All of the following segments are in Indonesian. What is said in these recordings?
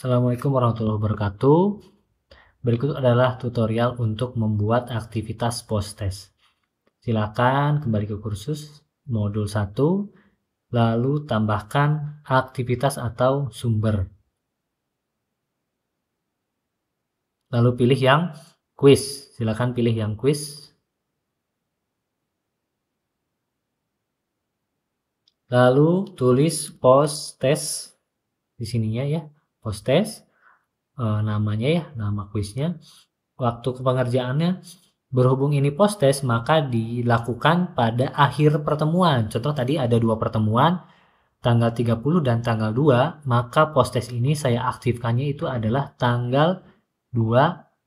Assalamualaikum warahmatullahi wabarakatuh. Berikut adalah tutorial untuk membuat aktivitas post-test. Silakan kembali ke kursus modul 1, lalu tambahkan aktivitas atau sumber. Lalu pilih yang quiz. Silakan pilih yang quiz. Lalu tulis post-test di sininya ya post test uh, eh, namanya ya nama kuisnya waktu pengerjaannya berhubung ini post test maka dilakukan pada akhir pertemuan contoh tadi ada dua pertemuan tanggal 30 dan tanggal 2 maka post test ini saya aktifkannya itu adalah tanggal 2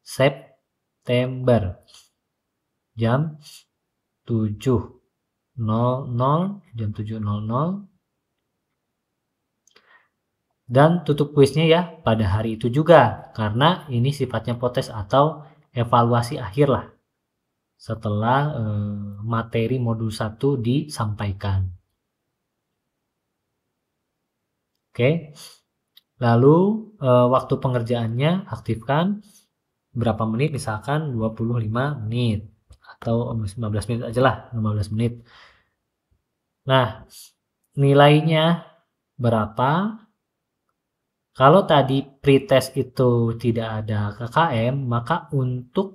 September jam 7.00 jam dan tutup kuisnya ya pada hari itu juga, karena ini sifatnya potes atau evaluasi akhir lah setelah eh, materi modul 1 disampaikan. Oke. Lalu eh, waktu pengerjaannya aktifkan berapa menit misalkan 25 menit atau 15 menit aja lah, 15 menit. Nah, nilainya berapa kalau tadi pretest itu tidak ada KKM, maka untuk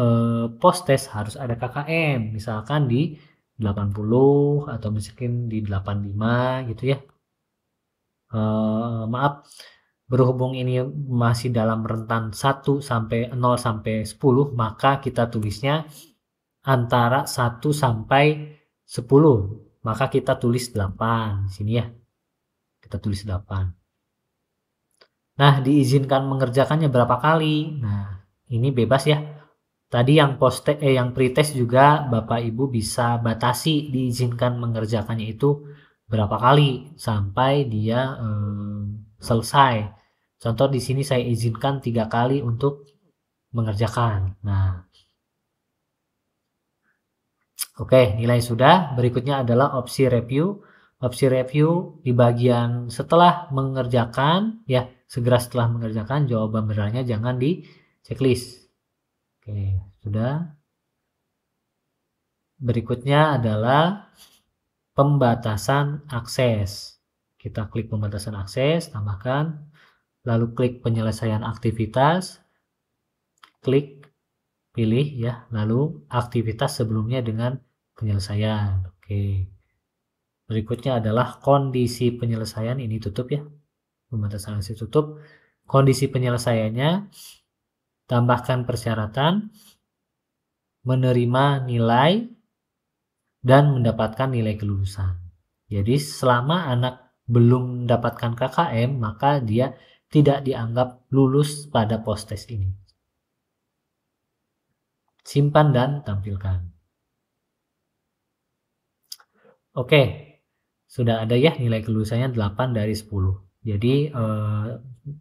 eh, post test harus ada KKM, misalkan di 80 atau mungkin di 85 gitu ya. Eh, maaf, berhubung ini masih dalam rentan 1 sampai 0 sampai 10, maka kita tulisnya antara 1 sampai 10. Maka kita tulis 8 di sini ya. Kita tulis 8. Nah, diizinkan mengerjakannya berapa kali? Nah, ini bebas ya. Tadi yang post eh, yang pretest juga Bapak Ibu bisa batasi diizinkan mengerjakannya itu berapa kali sampai dia hmm, selesai. Contoh di sini saya izinkan tiga kali untuk mengerjakan. Nah, oke nilai sudah. Berikutnya adalah opsi review opsi review di bagian setelah mengerjakan ya segera setelah mengerjakan jawaban benarnya jangan di checklist oke sudah berikutnya adalah pembatasan akses kita klik pembatasan akses tambahkan lalu klik penyelesaian aktivitas klik pilih ya lalu aktivitas sebelumnya dengan penyelesaian oke Berikutnya adalah kondisi penyelesaian ini tutup ya. Pembatasan aksi tutup. Kondisi penyelesaiannya tambahkan persyaratan menerima nilai dan mendapatkan nilai kelulusan. Jadi selama anak belum mendapatkan KKM maka dia tidak dianggap lulus pada post test ini. Simpan dan tampilkan. Oke, sudah ada ya nilai kelulusannya 8 dari 10. Jadi eh,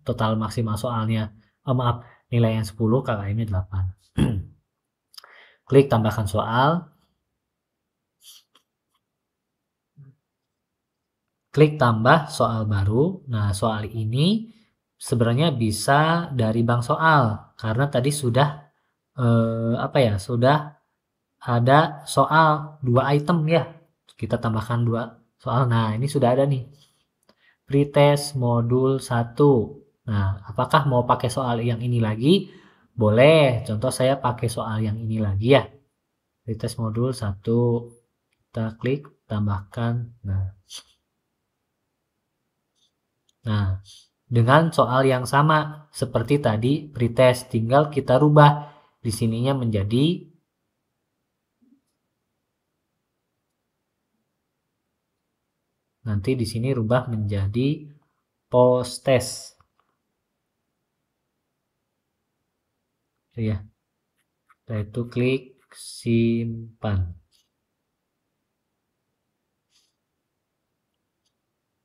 total maksimal soalnya, oh, maaf, nilai yang 10 KKM-nya 8. Klik tambahkan soal. Klik tambah soal baru. Nah, soal ini sebenarnya bisa dari bank soal karena tadi sudah eh, apa ya, sudah ada soal dua item ya. Kita tambahkan dua soal. Nah, ini sudah ada nih. Pretest modul 1. Nah, apakah mau pakai soal yang ini lagi? Boleh. Contoh saya pakai soal yang ini lagi ya. Pretest modul 1. Kita klik tambahkan. Nah. Nah, dengan soal yang sama seperti tadi pretest tinggal kita rubah di sininya menjadi Nanti di sini rubah menjadi post test. Ya. Setelah itu klik simpan.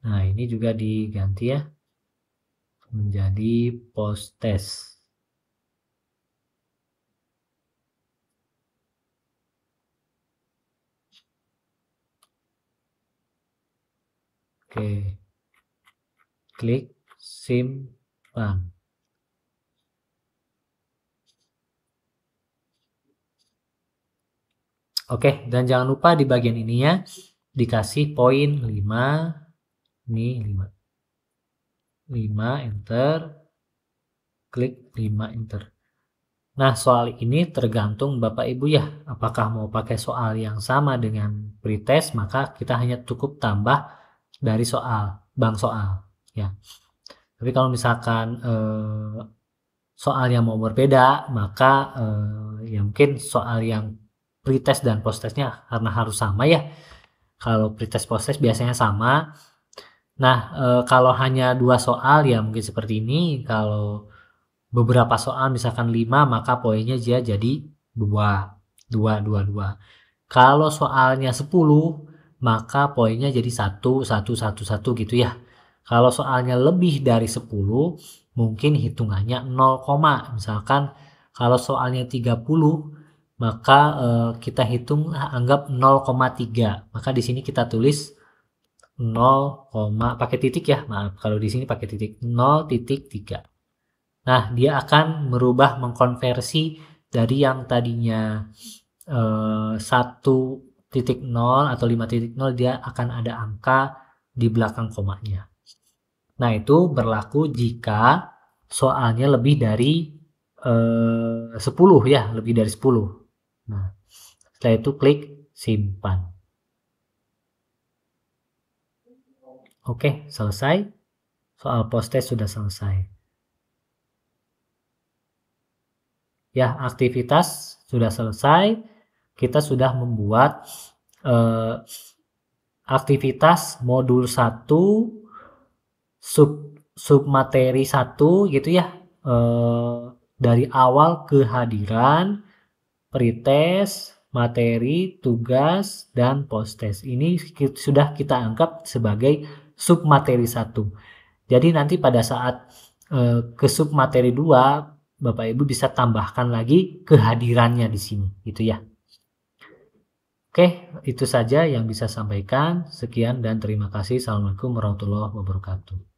Nah, ini juga diganti ya menjadi post test. Oke. Klik simpan. Oke, dan jangan lupa di bagian ininya dikasih poin 5. Ini 5. 5 enter. Klik 5 enter. Nah, soal ini tergantung Bapak Ibu ya, apakah mau pakai soal yang sama dengan pretest, maka kita hanya cukup tambah dari soal bank soal ya tapi kalau misalkan eh, soal yang mau berbeda maka eh, ya mungkin soal yang pretest dan posttestnya karena harus sama ya kalau pretest posttest biasanya sama nah eh, kalau hanya dua soal ya mungkin seperti ini kalau beberapa soal misalkan lima maka poinnya dia jadi dua dua dua dua kalau soalnya sepuluh maka poinnya jadi satu satu satu satu gitu ya. Kalau soalnya lebih dari 10, mungkin hitungannya 0, misalkan kalau soalnya 30, maka eh, kita hitung anggap 0,3. Maka di sini kita tulis 0, pakai titik ya. Maaf, kalau di sini pakai titik 0,3. Nah, dia akan merubah mengkonversi dari yang tadinya eh, 1 titik 0 atau titik nol dia akan ada angka di belakang komanya. Nah, itu berlaku jika soalnya lebih dari eh, sepuluh ya, lebih dari sepuluh. Nah, setelah itu klik simpan. Oke, selesai. Soal post test sudah selesai. Ya, aktivitas sudah selesai kita sudah membuat eh, aktivitas modul 1 sub sub materi 1 gitu ya eh, dari awal kehadiran pretest materi, tugas, dan post-test. Ini sudah kita anggap sebagai sub materi satu. Jadi nanti pada saat eh, ke ke materi dua, Bapak Ibu bisa tambahkan lagi kehadirannya di sini, gitu ya. Oke, itu saja yang bisa sampaikan. Sekian dan terima kasih. Assalamualaikum warahmatullahi wabarakatuh.